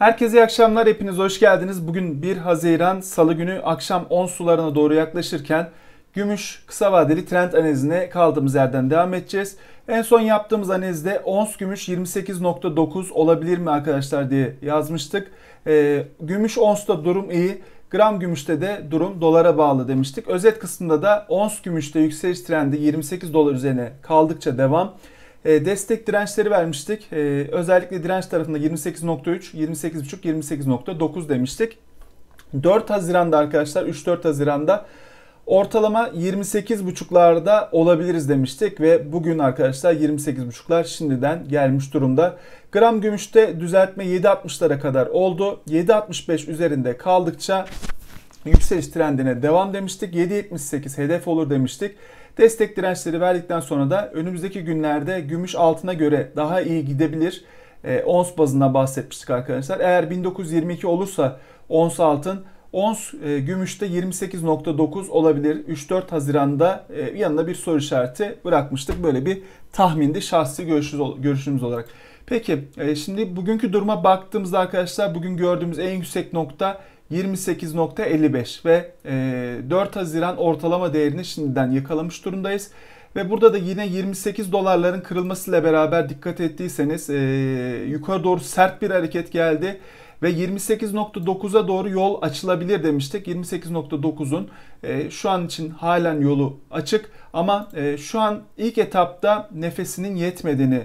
Herkese iyi akşamlar. Hepiniz hoş geldiniz. Bugün 1 Haziran Salı günü akşam 10 sularına doğru yaklaşırken gümüş kısa vadeli trend analizine kaldığımız yerden devam edeceğiz. En son yaptığımız analizde ons gümüş 28.9 olabilir mi arkadaşlar diye yazmıştık. E, gümüş onsta durum iyi. Gram gümüşte de durum dolara bağlı demiştik. Özet kısmında da ons gümüşte yükseliş trendi 28 dolar üzerine kaldıkça devam. E, destek dirençleri vermiştik. E, özellikle direnç tarafında 28.3, 28.5, 28.9 demiştik. 4 Haziran'da arkadaşlar 3-4 Haziran'da ortalama 28.5'larda olabiliriz demiştik ve bugün arkadaşlar 28.5'lar şimdiden gelmiş durumda. Gram gümüşte düzeltme 7.60'lara kadar oldu. 7.65 üzerinde kaldıkça yükseliş trendine devam demiştik. 7.78 hedef olur demiştik. Destek dirençleri verdikten sonra da önümüzdeki günlerde gümüş altına göre daha iyi gidebilir. E, ons bazında bahsetmiştik arkadaşlar. Eğer 1922 olursa ons altın Ons e, gümüşte 28.9 olabilir. 3-4 Haziran'da e, yanına bir soru işareti bırakmıştık. Böyle bir tahmindi şahsi görüşümüz, görüşümüz olarak. Peki e, şimdi bugünkü duruma baktığımızda arkadaşlar bugün gördüğümüz en yüksek nokta 28.55 ve 4 e, Haziran ortalama değerini şimdiden yakalamış durumdayız. Ve burada da yine 28 dolarların kırılmasıyla beraber dikkat ettiyseniz e, yukarı doğru sert bir hareket geldi. Ve 28.9'a doğru yol açılabilir demiştik. 28.9'un e, şu an için halen yolu açık. Ama şu an ilk etapta nefesinin yetmediğini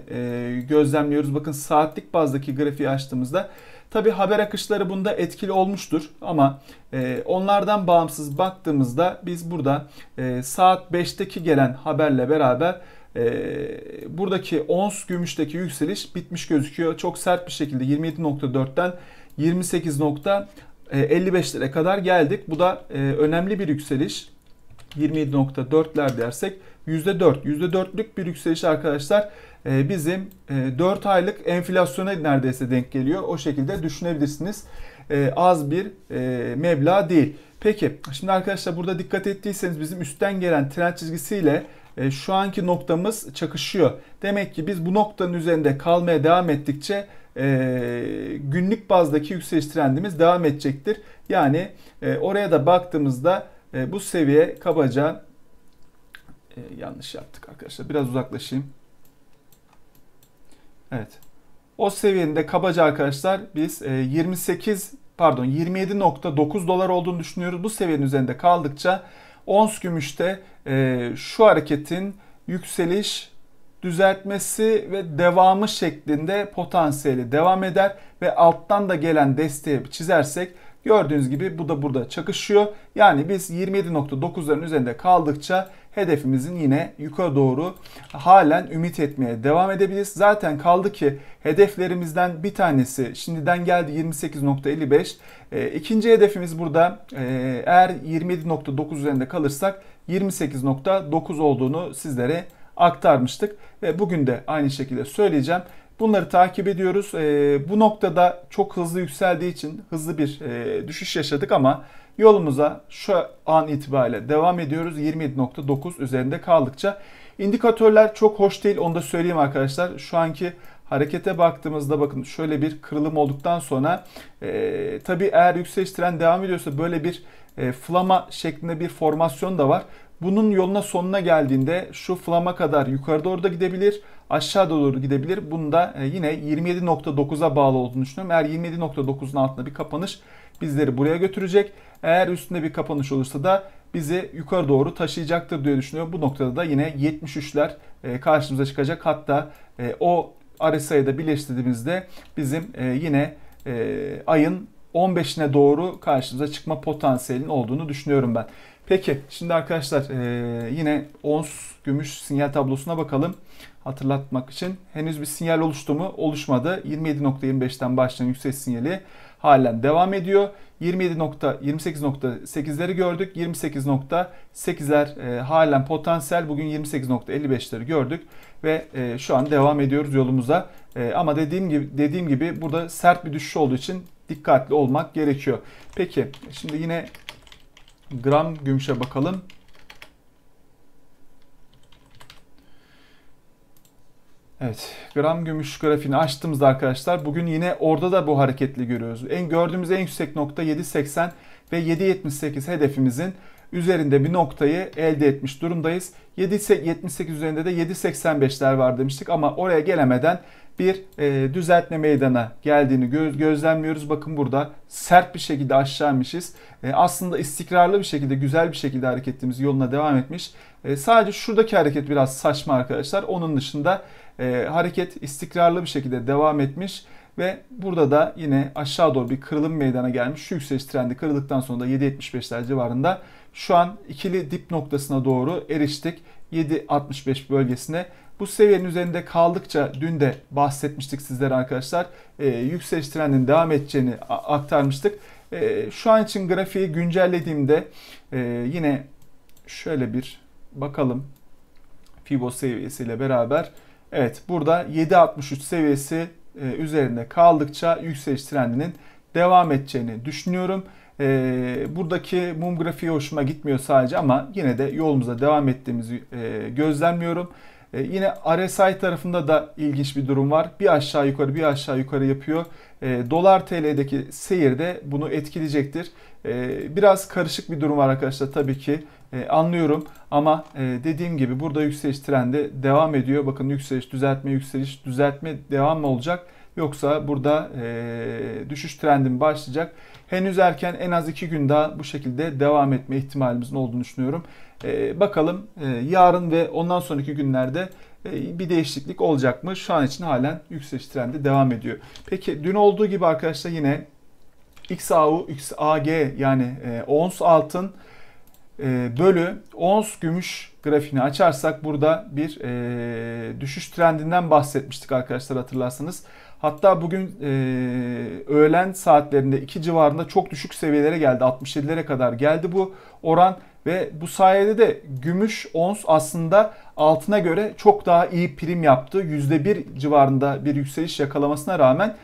gözlemliyoruz. Bakın saatlik bazdaki grafiği açtığımızda Tabi haber akışları bunda etkili olmuştur ama e, onlardan bağımsız baktığımızda biz burada e, saat 5'teki gelen haberle beraber e, buradaki ons gümüşteki yükseliş bitmiş gözüküyor. Çok sert bir şekilde 27.4'ten 28.55 lira kadar geldik. Bu da e, önemli bir yükseliş. 27.4'ler dersek %4. %4'lük bir yükseliş arkadaşlar ee, bizim 4 e, aylık enflasyona neredeyse denk geliyor. O şekilde düşünebilirsiniz. Ee, az bir e, meblağ değil. Peki şimdi arkadaşlar burada dikkat ettiyseniz bizim üstten gelen trend çizgisiyle e, şu anki noktamız çakışıyor. Demek ki biz bu noktanın üzerinde kalmaya devam ettikçe günlük bazdaki yükseliş trendimiz devam edecektir. Yani oraya da baktığımızda bu seviye kabaca yanlış yaptık arkadaşlar. Biraz uzaklaşayım. Evet. O seviyende kabaca arkadaşlar biz 28 e, pardon 27.9 dolar olduğunu düşünüyoruz. Bu seviyenin üzerinde kaldıkça ons gümüşte e, şu hareketin yükseliş düzeltmesi ve devamı şeklinde potansiyeli devam eder ve alttan da gelen desteği çizersek gördüğünüz gibi bu da burada çakışıyor. Yani biz 27.9'ların üzerinde kaldıkça hedefimizin yine yukarı doğru halen ümit etmeye devam edebiliriz. Zaten kaldı ki hedeflerimizden bir tanesi şimdiden geldi 28.55. E, ikinci hedefimiz burada e, eğer 27.9 üzerinde kalırsak 28.9 olduğunu sizlere aktarmıştık ve bugün de aynı şekilde söyleyeceğim. Bunları takip ediyoruz. E, bu noktada çok hızlı yükseldiği için hızlı bir e, düşüş yaşadık ama yolumuza şu an itibariyle devam ediyoruz. 27.9 üzerinde kaldıkça indikatörler çok hoş değil onu da söyleyeyim arkadaşlar. Şu anki harekete baktığımızda bakın şöyle bir kırılım olduktan sonra e, tabii eğer yükseliş tren devam ediyorsa böyle bir e, flama şeklinde bir formasyon da var. Bunun yoluna sonuna geldiğinde şu flama kadar yukarı doğru da gidebilir aşağı doğru gidebilir. Bunda e, yine 27.9'a bağlı olduğunu düşünüyorum. Eğer 27.9'un altında bir kapanış bizleri buraya götürecek. Eğer üstünde bir kapanış olursa da bizi yukarı doğru taşıyacaktır diye düşünüyorum. Bu noktada da yine 73'ler e, karşımıza çıkacak. Hatta e, o RSI'yi da birleştirdiğimizde bizim yine ayın 15'ine doğru karşımıza çıkma potansiyelinin olduğunu düşünüyorum ben. Peki şimdi arkadaşlar yine ons gümüş sinyal tablosuna bakalım hatırlatmak için henüz bir sinyal oluştu mu? Oluşmadı. 27.25'ten başlayan yükseliş sinyali halen devam ediyor. 27.28.8'leri gördük. 28.8'ler e, halen potansiyel. Bugün 28.55'leri gördük ve e, şu an devam ediyoruz yolumuza. E, ama dediğim gibi dediğim gibi burada sert bir düşüş olduğu için dikkatli olmak gerekiyor. Peki şimdi yine gram gümüşe bakalım. Evet gram gümüş grafiğini açtığımızda arkadaşlar bugün yine orada da bu hareketli görüyoruz. En gördüğümüz en yüksek nokta 7.80 ve 7.78 hedefimizin üzerinde bir noktayı elde etmiş durumdayız. 7.78 üzerinde de 7.85'ler var demiştik ama oraya gelemeden bir e, düzeltme meydana geldiğini gö gözlemliyoruz. Bakın burada sert bir şekilde aşağıymışız. E, aslında istikrarlı bir şekilde, güzel bir şekilde hareketimiz yoluna devam etmiş. E, sadece şuradaki hareket biraz saçma arkadaşlar. Onun dışında e, hareket istikrarlı bir şekilde devam etmiş ve burada da yine aşağı doğru bir kırılım meydana gelmiş. Şu yükseliş trendi kırıldıktan sonra da 7.75'ler civarında şu an ikili dip noktasına doğru eriştik. 7.65 bölgesine bu seviyenin üzerinde kaldıkça dün de bahsetmiştik sizlere arkadaşlar. E, yükseliş trendinin devam edeceğini aktarmıştık. E, şu an için grafiği güncellediğimde e, yine şöyle bir bakalım Fibo seviyesiyle beraber Evet burada 7.63 seviyesi e, üzerinde kaldıkça yükseliş trendinin devam edeceğini düşünüyorum. E, buradaki mum grafiği hoşuma gitmiyor sadece ama yine de yolumuza devam ettiğimizi e, gözlemliyorum. E, yine RSI tarafında da ilginç bir durum var. Bir aşağı yukarı bir aşağı yukarı yapıyor. E, dolar TL'deki seyir de bunu etkileyecektir. E, biraz karışık bir durum var arkadaşlar tabii ki. anlıyorum ama dediğim gibi burada yükseliş trendi devam ediyor. Bakın yükseliş, düzeltme, yükseliş, düzeltme devam mı olacak? Yoksa burada düşüş trendi mi başlayacak? Henüz erken en az 2 gün daha bu şekilde devam etme ihtimalimizin olduğunu düşünüyorum. E, bakalım e, yarın ve ondan sonraki günlerde e, bir değişiklik olacak mı? Şu an için halen yükseliş trendi devam ediyor. Peki dün olduğu gibi arkadaşlar yine XAU, XAG yani e, ons altın e, bölü ons gümüş grafiğini açarsak burada bir e, düşüş trendinden bahsetmiştik arkadaşlar hatırlarsanız. Hatta bugün e, öğlen saatlerinde 2 civarında çok düşük seviyelere geldi. 67'lere kadar geldi bu oran ve bu sayede de gümüş ons aslında altına göre çok daha iyi prim yaptı. %1 civarında bir yükseliş yakalamasına rağmen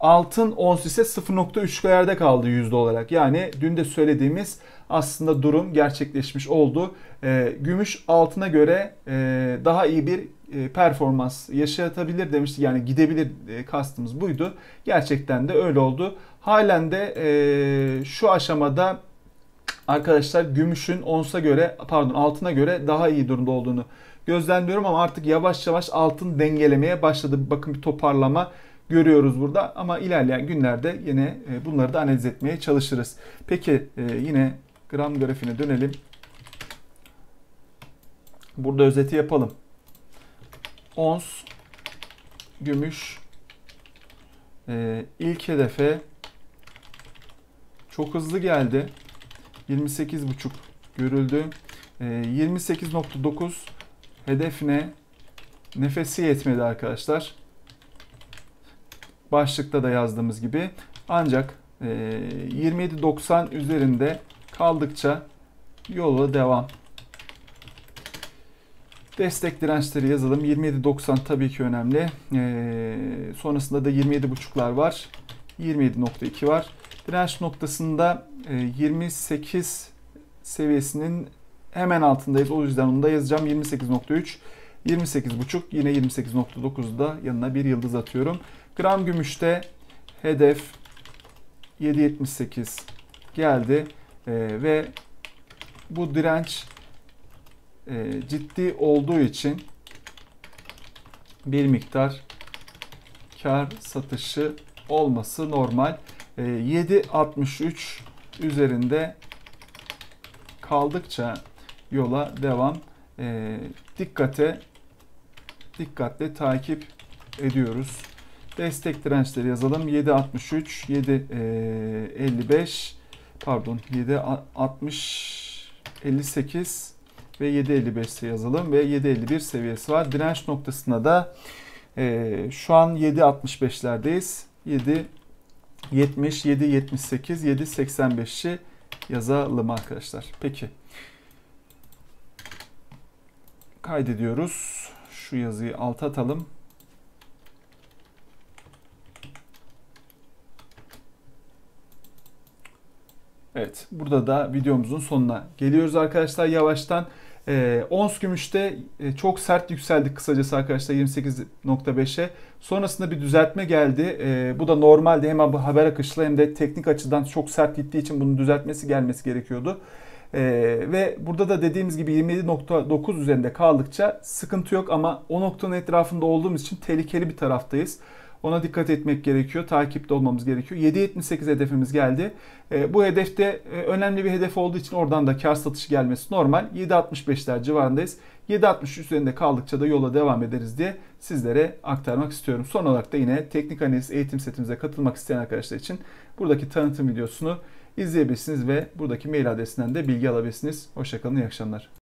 Altın ons ise 0.3'lerde kaldı yüzde olarak. Yani dün de söylediğimiz aslında durum gerçekleşmiş oldu. E, gümüş altına göre e, daha iyi bir e, performans yaşatabilir demişti. Yani gidebilir e, kastımız buydu. Gerçekten de öyle oldu. Halen de e, şu aşamada arkadaşlar gümüşün onsa göre pardon altına göre daha iyi durumda olduğunu gözlemliyorum ama artık yavaş yavaş altın dengelemeye başladı. Bakın bir toparlama görüyoruz burada. Ama ilerleyen günlerde yine e, bunları da analiz etmeye çalışırız. Peki e, yine gram grafiğine dönelim. Burada özeti yapalım. Ons, gümüş, e, ilk hedefe çok hızlı geldi. 28.5 görüldü. 28.9 hedefine nefesi yetmedi arkadaşlar başlıkta da yazdığımız gibi ancak 27.90 e, üzerinde kaldıkça yolu devam. Destek dirençleri yazalım. 27.90 tabii ki önemli. E, sonrasında da 27.5'lar var. 27.2 var. Direnç noktasında 28 e, seviyesinin hemen altındayız. O yüzden onu da yazacağım. 28.3, 28.5 yine 28.9'da yanına bir yıldız atıyorum. Gram gümüşte hedef 7.78 geldi e, ve bu direnç e, ciddi olduğu için bir miktar kar satışı olması normal. E, ee, 7.63 üzerinde kaldıkça yola devam e, dikkate dikkatle takip ediyoruz. Destek dirençleri yazalım. 7.63, 7.55, e, pardon 7.60, 58 ve 7.55'te yazalım ve 7.51 seviyesi var. Direnç noktasına da e, şu an 7.65'lerdeyiz. 7 70, 7, 78, 7, 85'i yazalım arkadaşlar. Peki. Kaydediyoruz. Şu yazıyı alt atalım. Evet burada da videomuzun sonuna geliyoruz arkadaşlar yavaştan. E, ons gümüşte e, çok sert yükseldik kısacası arkadaşlar 28.5'e. Sonrasında bir düzeltme geldi. E, bu da normalde bu haber akışlı hem de teknik açıdan çok sert gittiği için bunun düzeltmesi gelmesi gerekiyordu. E, ve burada da dediğimiz gibi 27.9 üzerinde kaldıkça sıkıntı yok ama o noktanın etrafında olduğumuz için tehlikeli bir taraftayız. Ona dikkat etmek gerekiyor. Takipte olmamız gerekiyor. 7.78 hedefimiz geldi. E, bu hedefte e, önemli bir hedef olduğu için oradan da kar satışı gelmesi normal. 7.65'ler civarındayız. 7.60 üzerinde kaldıkça da yola devam ederiz diye sizlere aktarmak istiyorum. Son olarak da yine teknik analiz eğitim setimize katılmak isteyen arkadaşlar için buradaki tanıtım videosunu izleyebilirsiniz ve buradaki mail adresinden de bilgi alabilirsiniz. Hoşçakalın, iyi akşamlar.